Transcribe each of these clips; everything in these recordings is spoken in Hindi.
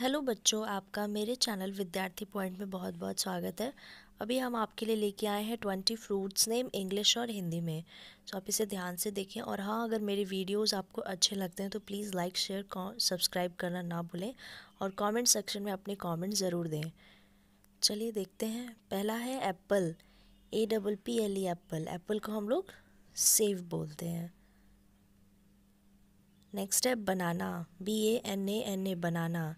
हेलो बच्चों आपका मेरे चैनल विद्यार्थी पॉइंट में बहुत बहुत स्वागत है अभी हम आपके लिए लेके आए हैं ट्वेंटी फ्रूट्स नेम इंग्लिश और हिंदी में तो आप इसे ध्यान से देखें और हाँ अगर मेरे वीडियोस आपको अच्छे लगते हैं तो प्लीज़ लाइक शेयर सब्सक्राइब करना ना भूलें और कमेंट सेक्शन में अपने कमेंट ज़रूर दें चलिए देखते हैं पहला है apple A double P L E apple apple को हम लोग सेव बोलते हैं नेक्स्ट है banana B A N A N A banana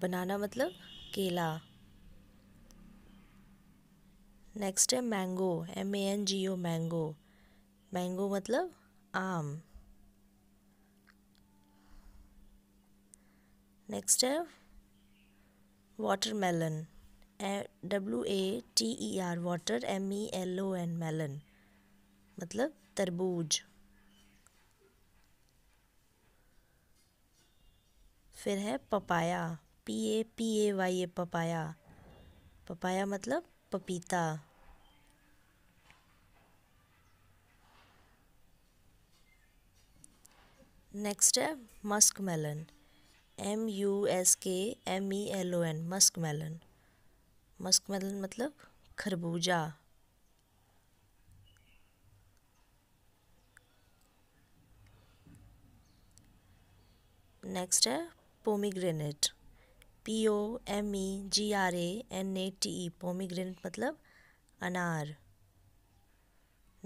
banana मतलब केला नेक्स्ट है mango M A N G O mango mango मतलब आम नेक्स्ट है water watermelon W A T E R water M E L O N melon मतलब तरबूज फिर है papaya P A P A Y A papaya papaya मतलब पपीता नेक्स्ट है musk melon M U S K M E L O N musk melon musk melon मतलब खरबूजा नेक्स्ट है pomegranate P O M E G R A N A T E pomegranate मतलब अनार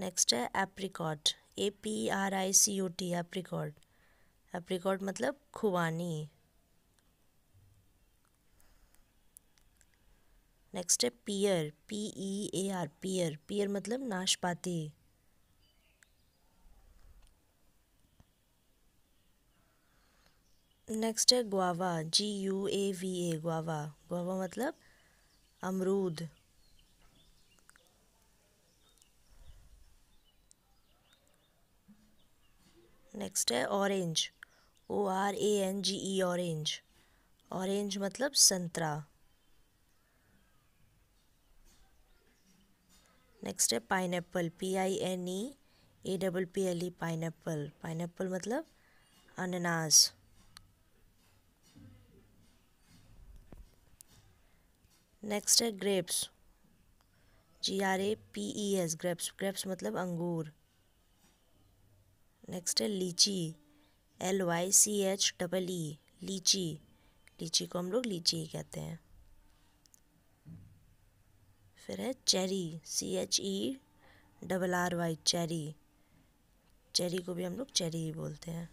नेक्स्ट है apricot A P R I C U T apricot apricot मतलब खुबानी नेक्स्ट है पियर पी ई ए आर पियर पियर मतलब नाशपाती नेक्स्ट है guava G U A V A guava guava मतलब अमरूद नेक्स्ट है orange O R A N G E orange orange मतलब संतरा नेक्स्ट है pineapple P I N E A double P L E pineapple pineapple मतलब अनानास नेक्स्ट है grapes G R A P E S grapes grapes मतलब अंगूर नेक्स्ट है lychee L Y C H double E lychee lychee को हम लोग लीची ही कहते हैं फिर है cherry C H E double R Y cherry cherry को भी हम लोग चेरी ही बोलते हैं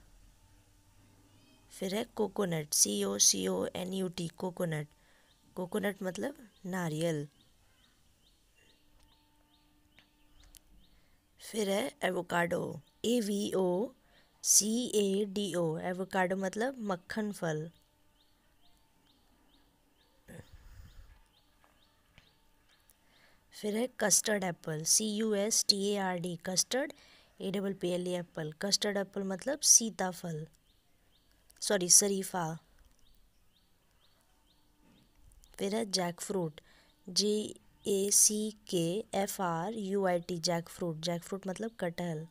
फिर है coconut C O C O N U T coconut coconut मतलब नारियल फिर है avocado A V O C A D O avocado मतलब मक्खन फल फिर है custard apple C U S T A R D custard A double P L E apple custard apple मतलब सीताफल सॉरी शरीफा फिर है Jack fruit ji A C K F R U I T jackfruit jackfruit मतलब कटहल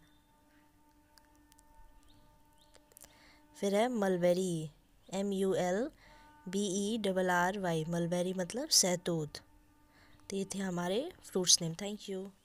फिर है mulberry M U L B E double R Y mulberry मतलब सहतूत तो ये थे हमारे फ्रूट्स नेम थैंक यू